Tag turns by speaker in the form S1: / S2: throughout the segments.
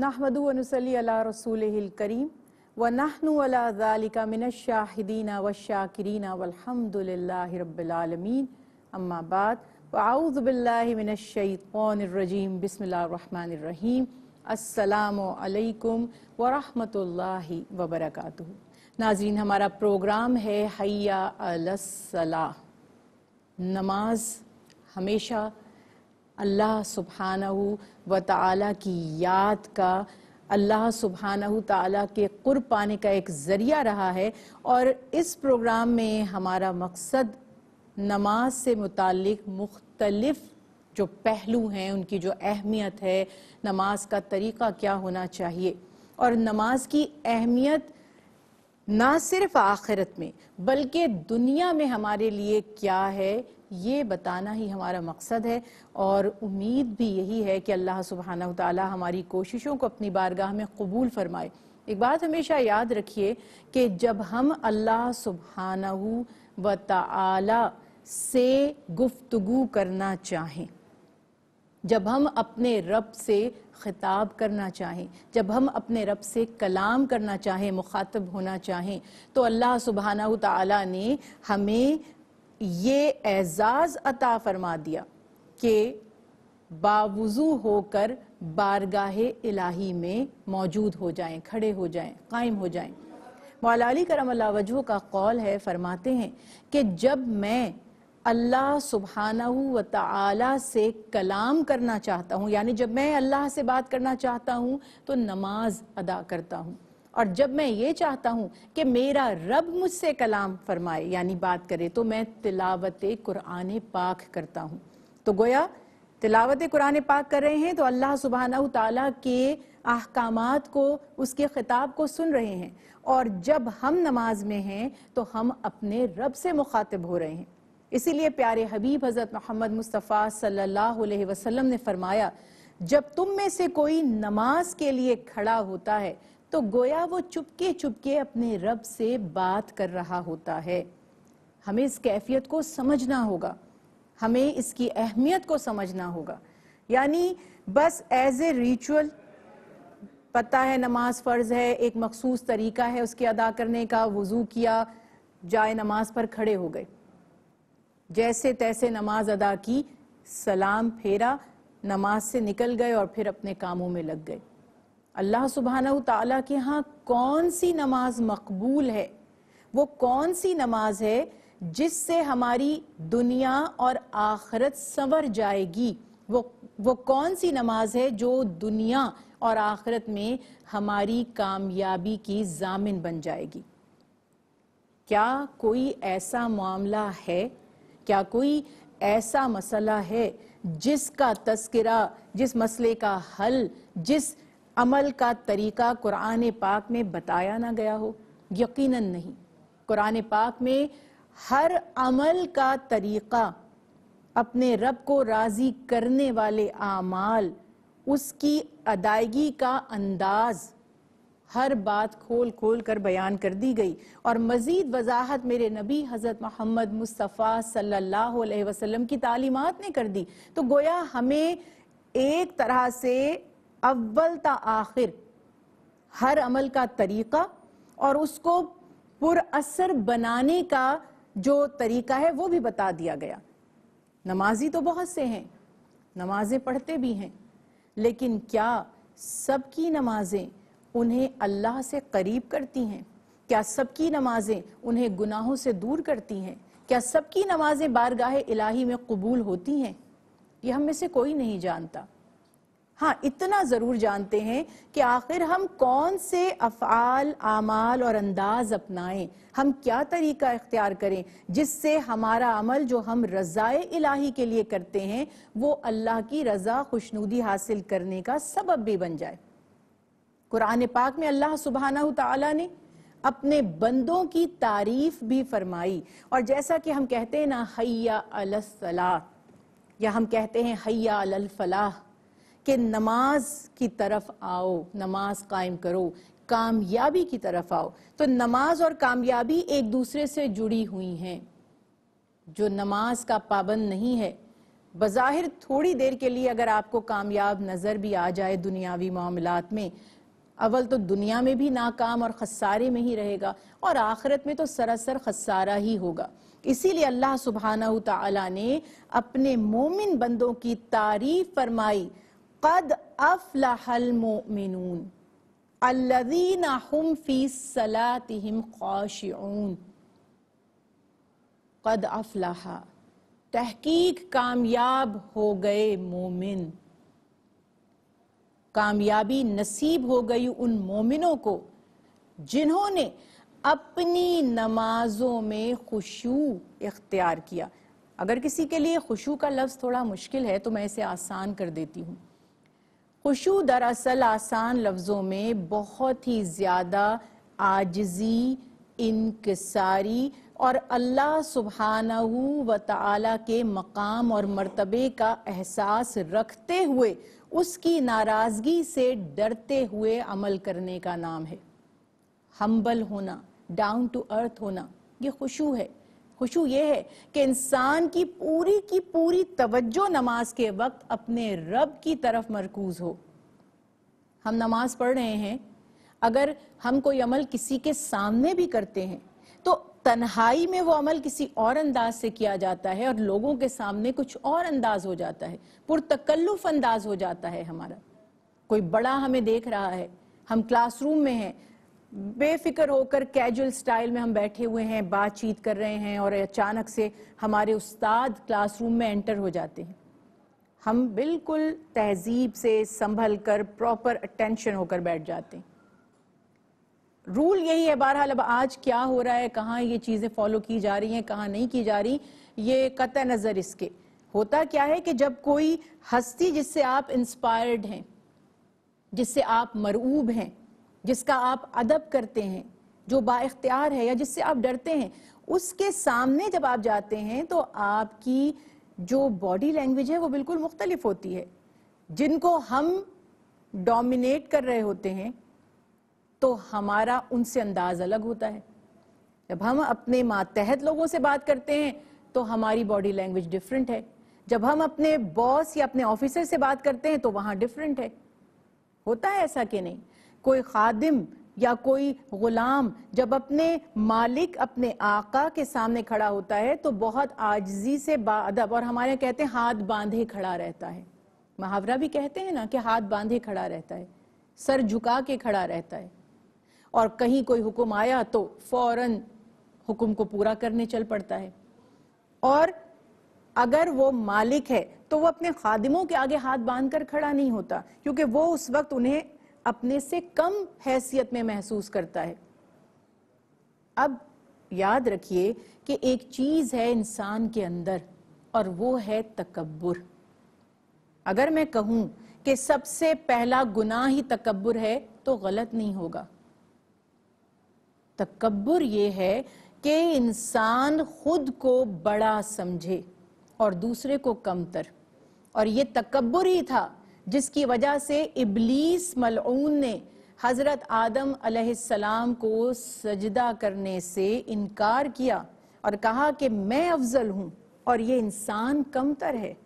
S1: नहमदनसली रसूल व नहनवालिका मिनशाहिदीन वशाकरीन वलहमदिल्ला रबालमीन अम्माबाद आउज़बिल्लिमिनशैतरजीम बसमीम अल्लाम वरहमतुल्लाहि वबरकatuह नाजरीन हमारा प्रोग्राम है हैया अलसला नमाज हमेशा अल्लाह सुबहाना व ताला की याद का अल्लाह सुबहाना ताला के कुर्ब पाने का एक ज़रिया रहा है और इस प्रोग्राम में हमारा मकसद नमाज से मुतक मुख्तलफ़ जो पहलू हैं उनकी जो अहमियत है नमाज का तरीक़ा क्या होना चाहिए और नमाज की अहमियत ना सिर्फ आखिरत में बल्कि दुनिया में हमारे लिए क्या है ये बताना ही हमारा मकसद है और उम्मीद भी यही है कि अल्लाह सुबहाना ताली हमारी कोशिशों को अपनी बारगाह में कबूल फरमाए एक बात हमेशा याद रखिए कि जब हम अल्लाह सुबहाना व ताला से गुफ्तगु करना चाहें जब हम अपने रब से खिताब करना चाहें जब हम अपने रब से कलाम करना चाहें मुखातब होना चाहें तो अल्लाह सुबहाना ताला ने हमें ये एजाज़ अता फरमा दिया कि बावजू होकर बारगाह इलाही में मौजूद हो जाएं खड़े हो जाएं कायम हो जाएं मौलाली अली वजह का कौल है फरमाते हैं कि जब मैं अल्लाह सुबहाना व ताला से कलाम करना चाहता हूँ यानी जब मैं अल्लाह से बात करना चाहता हूँ तो नमाज अदा करता हूँ और जब मैं ये चाहता हूँ कि मेरा रब मुझसे कलाम फरमाए यानी बात करे तो मैं तिलावत कुरान पाक करता हूँ तो गोया तिलावत कुरान पाक कर रहे हैं तो अल्लाह सुबहाना तला के अहकाम को उसके खिताब को सुन रहे हैं और जब हम नमाज में हैं तो हम अपने रब से मुखातिब हो रहे हैं इसीलिए प्यारे हबीब हज़रत मोहम्मद मुस्तफ़ा सल्लल्लाहु अलैहि वसल्लम ने फरमाया जब तुम में से कोई नमाज के लिए खड़ा होता है तो गोया वो चुपके चुपके अपने रब से बात कर रहा होता है हमें इस कैफियत को समझना होगा हमें इसकी अहमियत को समझना होगा यानी बस एज ए रिचुअल पता है नमाज फ़र्ज़ है एक मखसूस तरीका है उसके अदा करने का वज़ू किया जाए नमाज पर खड़े हो गए जैसे तैसे नमाज अदा की सलाम फेरा नमाज से निकल गए और फिर अपने कामों में लग गए अल्लाह सुबहाना तला के यहाँ कौन सी नमाज मकबूल है वो कौन सी नमाज है जिससे हमारी दुनिया और आखरत संवर जाएगी वो वो कौन सी नमाज है जो दुनिया और आखरत में हमारी कामयाबी की जामिन बन जाएगी क्या कोई ऐसा मामला है क्या कोई ऐसा मसला है जिसका तस्करा जिस मसले का हल जिस अमल का तरीका कुरान पाक में बताया ना गया हो यकीनन नहीं कुरान पाक में हर अमल का तरीका अपने रब को राज़ी करने वाले आमाल उसकी अदायगी का अंदाज़ हर बात खोल खोल कर बयान कर दी गई और मज़ीद वजाहत मेरे नबी हज़रत मोहम्मद मुस्तफ़ा सल्लल्लाहु अलैहि वसल्लम की तालीमात ने कर दी तो गोया हमें एक तरह से अव्वल ता आखिर हर अमल का तरीका और उसको पुरअसर बनाने का जो तरीका है वो भी बता दिया गया नमाजी तो बहुत से हैं नमाजें पढ़ते भी हैं लेकिन क्या सबकी नमाजें उन्हें अल्लाह से करीब करती हैं क्या सबकी नमाजें उन्हें गुनाहों से दूर करती हैं क्या सबकी नमाजें बारगाह इलाही में कबूल होती हैं ये हम में से कोई नहीं जानता हाँ इतना ज़रूर जानते हैं कि आखिर हम कौन से अफ़ाल आमाल और अंदाज अपनाएं हम क्या तरीका इख्तियार करें जिससे हमारा अमल जो हम रज़ाए इलाही के लिए करते हैं वो अल्लाह की रज़ा खुशनूदी हासिल करने का सबब भी बन जाए कुरान पाक में अल्लाह सुबहाना तला ने अपने बंदों की तारीफ भी फरमाई और जैसा कि हम कहते हैं ना हैया अलसलाह या हम कहते हैं हैया अलफलाह कि नमाज की तरफ आओ नमाज कायम करो कामयाबी की तरफ आओ तो नमाज और कामयाबी एक दूसरे से जुड़ी हुई हैं जो नमाज का पाबंद नहीं है बज़ाहिर थोड़ी देर के लिए अगर आपको कामयाब नज़र भी आ जाए दुनियावी मामलात में अव्वल तो दुनिया में भी नाकाम और खसारे में ही रहेगा और आखिरत में तो सरासर खसारा ही होगा इसीलिए अल्लाह सुबहाना तला ने अपने मोमिन बंदों की तारीफ फरमाई कद अफलहल मोमिनून अल्लदीन हम फी सलातिम कौशन कद अफलाहा तहकीक कामयाब हो गए मोमिन कामयाबी नसीब हो गई उन मोमिनों को जिन्होंने अपनी नमाजों में खुशू इख्तियार किया अगर किसी के लिए खुशू का लफ्ज़ थोड़ा मुश्किल है तो मैं इसे आसान कर देती हूँ खुशू दरअसल आसान लफ्ज़ों में बहुत ही ज़्यादा आजजी इनकसारी और अल्लाह सुबहाना व ताला के मकाम और मर्तबे का एहसास रखते हुए उसकी नाराज़गी से डरते हुए अमल करने का नाम है हम्बल होना डाउन टू अर्थ होना ये खुशू है खुशू ये है कि इंसान की पूरी की पूरी तवज्जो नमाज के वक्त अपने रब की तरफ मरकूज हो हम नमाज पढ़ रहे हैं अगर हम कोई अमल किसी के सामने भी करते हैं तो तन्हाई में वो अमल किसी और अंदाज से किया जाता है और लोगों के सामने कुछ और अंदाज हो जाता है पुरतकल्लुफ अंदाज हो जाता है हमारा कोई बड़ा हमें देख रहा है हम क्लासरूम में हैं बेफिक्र होकर कैजुअल स्टाइल में हम बैठे हुए हैं बातचीत कर रहे हैं और अचानक से हमारे उस्ताद क्लासरूम में एंटर हो जाते हैं हम बिल्कुल तहजीब से संभल कर प्रॉपर अटेंशन होकर बैठ जाते हैं रूल यही है बहरहाल अब आज क्या हो रहा है कहाँ ये चीज़ें फॉलो की जा रही हैं कहाँ नहीं की जा रही ये कत नज़र इसके होता क्या है कि जब कोई हस्ती जिससे आप इंस्पायर्ड हैं जिससे आप मरूब हैं जिसका आप अदब करते हैं जो बाख्तियार है या जिससे आप डरते हैं उसके सामने जब आप जाते हैं तो आपकी जो बॉडी लैंग्वेज है वो बिल्कुल मुख्तलिफ होती है जिनको हम डोमिनेट कर रहे होते हैं तो हमारा उनसे अंदाज अलग होता है जब हम अपने मातहत लोगों से बात करते हैं तो हमारी बॉडी लैंग्वेज डिफरेंट है जब हम अपने बॉस या अपने ऑफिसर से बात करते हैं तो वहाँ डिफरेंट है होता है ऐसा कि नहीं कोई खादिम या कोई गुलाम जब अपने मालिक अपने आका के सामने खड़ा होता है तो बहुत आजजी से बादब और हमारे कहते हैं हाथ बांधे खड़ा रहता है महावरा भी कहते हैं ना कि हाथ बांधे खड़ा रहता है सर झुका के खड़ा रहता है और कहीं कोई हुक्म आया तो फौरन हुक्म को पूरा करने चल पड़ता है और अगर वो मालिक है तो वो अपने खादिमों के आगे हाथ बांधकर खड़ा नहीं होता क्योंकि वो उस वक्त उन्हें अपने से कम हैसियत में महसूस करता है अब याद रखिए कि एक चीज है इंसान के अंदर और वो है तकबर अगर मैं कहूं कि सबसे पहला गुनाह ही तकबर है तो गलत नहीं होगा तकबर ये है कि इंसान खुद को बड़ा समझे और दूसरे को कमतर और ये तकबर ही था जिसकी वजह से इबलीस मलऊन ने हज़रत आदम अलैहिस्सलाम को सजदा करने से इनकार किया और कहा कि मैं अफजल हूँ और ये इंसान कमतर है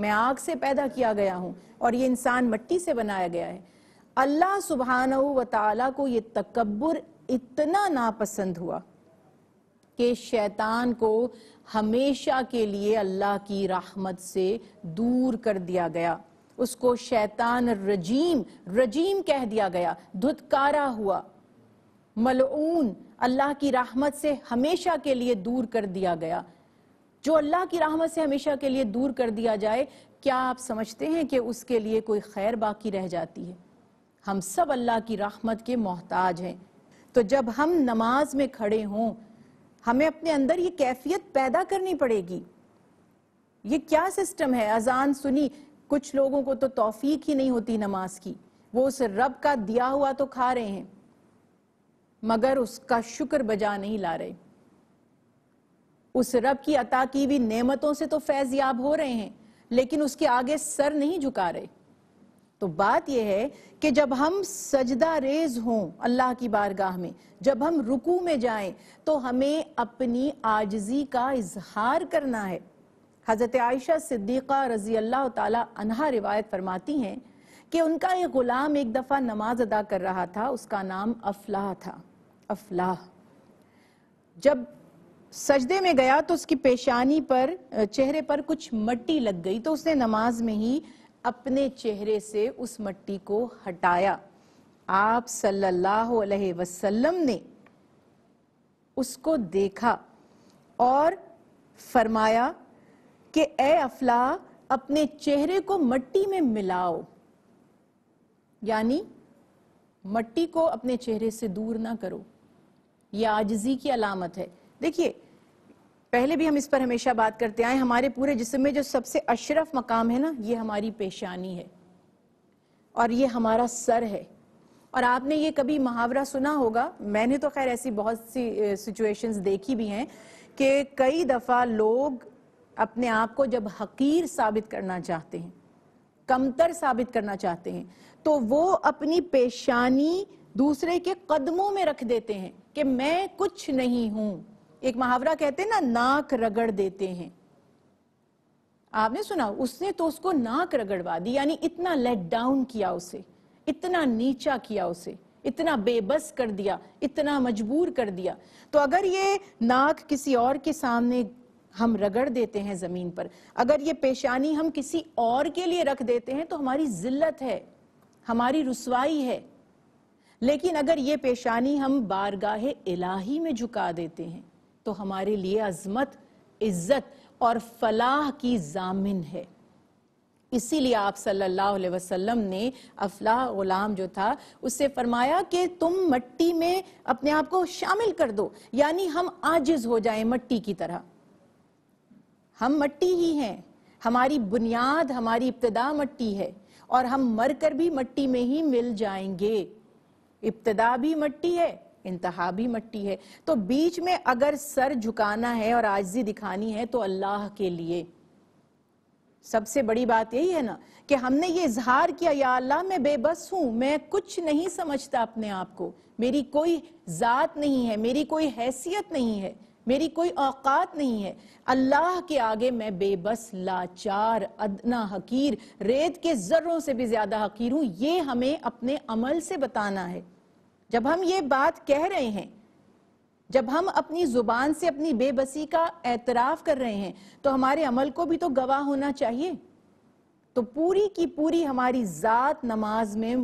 S1: मैं आग से पैदा किया गया हूँ और ये इंसान मट्टी से बनाया गया है अल्लाह सुबहान व को ये तकबर इतना नापसंद हुआ कि शैतान को हमेशा के लिए अल्लाह की राहमत से दूर कर दिया गया उसको शैतान रजीम रजीम कह दिया गया धुतकारा हुआ मलऊन अल्लाह की राहमत से हमेशा के लिए दूर कर दिया गया जो अल्लाह की राहमत से हमेशा के लिए दूर कर दिया जाए क्या आप समझते हैं कि उसके लिए कोई खैर बाकी रह जाती है हम सब अल्लाह की राहमत के मोहताज हैं तो जब हम नमाज में खड़े हों हमें अपने अंदर ये कैफियत पैदा करनी पड़ेगी ये क्या सिस्टम है अजान सुनी कुछ लोगों को तो तौफीक ही नहीं होती नमाज की वो उस रब का दिया हुआ तो खा रहे हैं मगर उसका शुक्र बजा नहीं ला रहे उस रब की अता की हुई नेमतों से तो फैज याब हो रहे हैं लेकिन उसके आगे सर नहीं झुका रहे तो बात यह है कि जब हम सजदा रेज हों अल्लाह की बारगाह में जब हम रुकू में जाएं तो हमें अपनी आजजी का इजहार करना है हज़रत आयशा सिद्दीक़ा रज़ी अल्लाह तहा रिवायत फरमाती हैं कि उनका एक ग़ुलाम एक दफ़ा नमाज अदा कर रहा था उसका नाम अफलाह था अफलाह जब सजदे में गया तो उसकी पेशानी पर चेहरे पर कुछ मट्टी लग गई तो उसने नमाज में ही अपने चेहरे से उस मट्टी को हटाया आप सल्लल्लाहु अलैहि वसल्लम ने उसको देखा और फरमाया कि ए अफला अपने चेहरे को मट्टी में मिलाओ यानी मट्टी को अपने चेहरे से दूर ना करो यह आजजी की अलामत है देखिए पहले भी हम इस पर हमेशा बात करते आए हमारे पूरे जिसम में जो सबसे अशरफ मकाम है ना ये हमारी पेशानी है और ये हमारा सर है और आपने ये कभी मुहावरा सुना होगा मैंने तो खैर ऐसी बहुत सी सिचुएशंस देखी भी हैं कि कई दफ़ा लोग अपने आप को जब हकीर साबित करना चाहते हैं कमतर साबित करना चाहते हैं तो वो अपनी पेशानी दूसरे के कदमों में रख देते हैं कि मैं कुछ नहीं हूं एक मुहावरा कहते हैं ना नाक रगड़ देते हैं आपने सुना उसने तो उसको नाक रगड़वा दी यानी इतना लेट डाउन किया उसे इतना नीचा किया उसे इतना बेबस कर दिया इतना मजबूर कर दिया तो अगर ये नाक किसी और के सामने हम रगड़ देते हैं ज़मीन पर अगर ये पेशानी हम किसी और के लिए रख देते हैं तो हमारी जिल्लत है हमारी रसवाई है लेकिन अगर ये पेशानी हम बारगाह इलाही में झुका देते हैं तो हमारे लिए अजमत इज्जत और फलाह की जामिन है इसीलिए आप सल्लल्लाहु अलैहि वसल्लम ने अफलाह गुलाम जो था उससे फरमाया कि तुम मट्टी में अपने आप को शामिल कर दो यानी हम आजिज हो जाए मट्टी की तरह हम मट्टी ही हैं हमारी बुनियाद हमारी इब्तदा मट्टी है और हम मर कर भी मट्टी में ही मिल जाएंगे इब्तदा भी मट्टी है इंतहा भी मट्टी है तो बीच में अगर सर झुकाना है और आजी दिखानी है तो अल्लाह के लिए सबसे बड़ी बात यही है ना कि हमने ये इजहार किया या अल्लाह मैं बेबस हूं मैं कुछ नहीं समझता अपने आप को मेरी कोई जात नहीं है मेरी कोई हैसियत नहीं है मेरी कोई औकात नहीं है अल्लाह के आगे मैं बेबस लाचार अदना हकीर रेत के जर्रों से भी ज्यादा हकीर हूं ये हमें अपने अमल से बताना है जब हम ये बात कह रहे हैं जब हम अपनी जुबान से अपनी बेबसी का एतराफ कर रहे हैं तो हमारे अमल को भी तो गवाह होना चाहिए तो पूरी की पूरी हमारी ज़ात नमाज में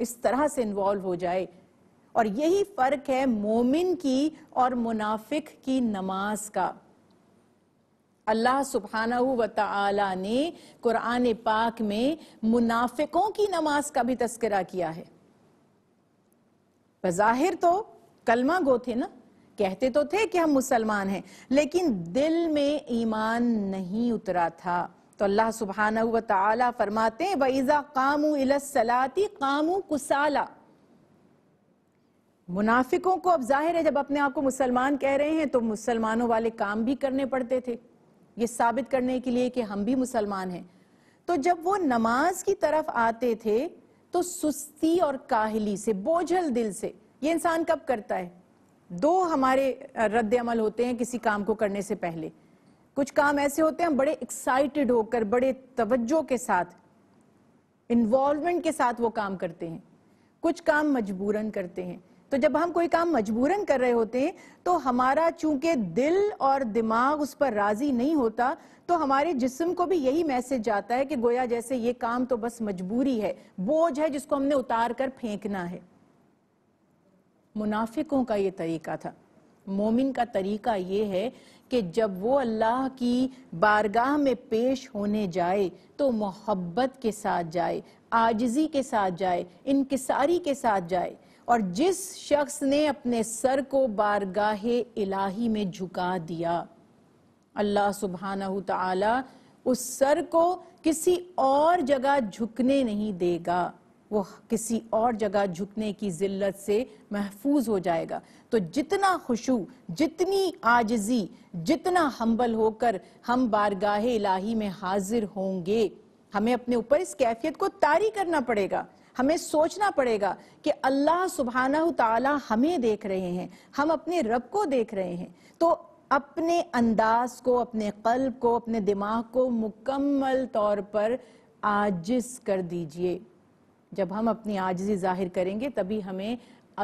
S1: इस तरह से इन्वॉल्व हो जाए और यही फर्क है मोमिन की और मुनाफिक की नमाज का अल्लाह सुबहाना व तला ने कुरान पाक में मुनाफिकों की नमाज का भी तस्करा किया है बज़ाहिर तो कलमा गो थे ना कहते तो थे कि हम मुसलमान हैं लेकिन दिल में ईमान नहीं उतरा था तो अल्लाह सुबहाना व तला फरमाते वईज़ा कामू इलसलाती कामू कुसाला मुनाफिकों को अब जाहिर है जब अपने आप को मुसलमान कह रहे हैं तो मुसलमानों वाले काम भी करने पड़ते थे ये साबित करने के लिए कि हम भी मुसलमान हैं तो जब वो नमाज की तरफ आते थे तो सुस्ती और काहली से बोझल दिल से ये इंसान कब करता है दो हमारे रद्द अमल होते हैं किसी काम को करने से पहले कुछ काम ऐसे होते हैं हम बड़े एक्साइटेड होकर बड़े तवज्जो के साथ इन्वॉल्वमेंट के साथ वो काम करते हैं कुछ काम मजबूरन करते हैं तो जब हम कोई काम मजबूरन कर रहे होते हैं तो हमारा चूंकि दिल और दिमाग उस पर राजी नहीं होता तो हमारे जिस्म को भी यही मैसेज जाता है कि गोया जैसे ये काम तो बस मजबूरी है बोझ है जिसको हमने उतार कर फेंकना है मुनाफिकों का ये तरीका था मोमिन का तरीका ये है कि जब वो अल्लाह की बारगाह में पेश होने जाए तो मोहब्बत के साथ जाए आजजी के साथ जाए इनकसारी के साथ जाए और जिस शख्स ने अपने सर को बारगाह इलाही में झुका दिया अल्लाह सुबहाना तला उस सर को किसी और जगह झुकने नहीं देगा वो किसी और जगह झुकने की जिल्लत से महफूज हो जाएगा तो जितना खुशु जितनी आजजी जितना हम्बल होकर हम बारगाह इलाही में हाजिर होंगे हमें अपने ऊपर इस कैफियत को तारी करना पड़ेगा हमें सोचना पड़ेगा कि अल्लाह सुबहाना तला हमें देख रहे हैं हम अपने रब को देख रहे हैं तो अपने अंदाज को अपने कल्ब को अपने दिमाग को मुकम्मल तौर पर आजिज कर दीजिए जब हम अपनी आजजी जाहिर करेंगे तभी हमें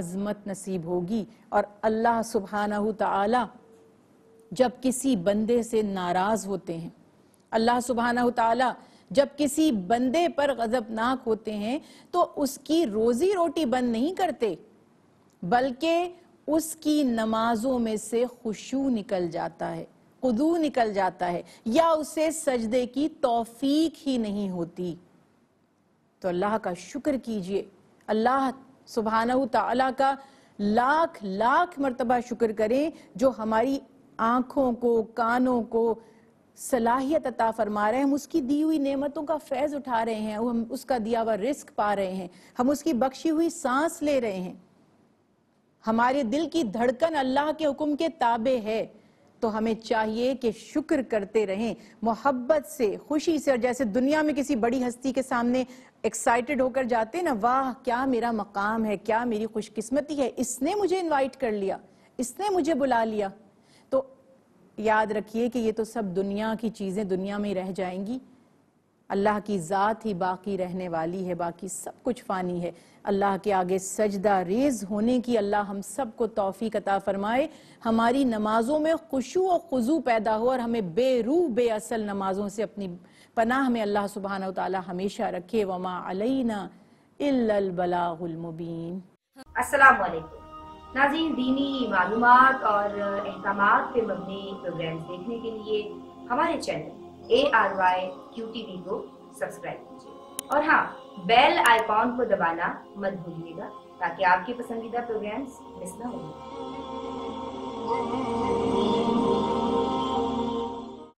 S1: अजमत नसीब होगी और अल्लाह सुबहाना तला जब किसी बंदे से नाराज़ होते हैं अल्लाह सुबहाना तला जब किसी बंदे पर गजबनाक होते हैं तो उसकी रोजी रोटी बंद नहीं करते बल्कि उसकी नमाजों में से खुशू निकल जाता है उदू निकल जाता है या उसे सजदे की तौफीक ही नहीं होती तो अल्लाह का शुक्र कीजिए अल्लाह सुबहाना तला का लाख लाख मरतबा शुक्र करें जो हमारी आंखों को कानों को सलाहियत अता फरमा रहे हैं हम उसकी दी हुई नेमतों का फैज़ उठा रहे हैं हम उसका दिया हुआ रिस्क पा रहे हैं हम उसकी बख्शी हुई सांस ले रहे हैं हमारे दिल की धड़कन अल्लाह के हुक्म के ताबे है तो हमें चाहिए कि शुक्र करते रहें मोहब्बत से खुशी से और जैसे दुनिया में किसी बड़ी हस्ती के सामने एक्साइटेड होकर जाते हैं ना वाह क्या मेरा मकाम है क्या मेरी खुशकिस्मती है इसने मुझे इनवाइट कर लिया इसने मुझे बुला लिया याद रखिए कि ये तो सब दुनिया की चीज़ें दुनिया में ही रह जाएंगी अल्लाह की ज़ात ही बाकी रहने वाली है बाकी सब कुछ फ़ानी है अल्लाह के आगे सजदा रेज होने की अल्लाह हम सब को तोफ़ी कता फ़रमाए हमारी नमाज़ों में खुशू और खुजू पैदा हो और हमें बेरू बे असल नमाज़ों से अपनी पनाह में अल्लाह सुबहाना तला हमेशा रखे वमा अलना इल्लल नाजीन दीनी मालूम और अहकाम पे मबनी प्रोग्राम देखने के लिए हमारे channel A R Y Q T V को सब्सक्राइब कीजिए और हाँ बेल आइकॉन को दबाना मत भूलिएगा ताकि आपके पसंदीदा प्रोग्राम्स मिस ना हो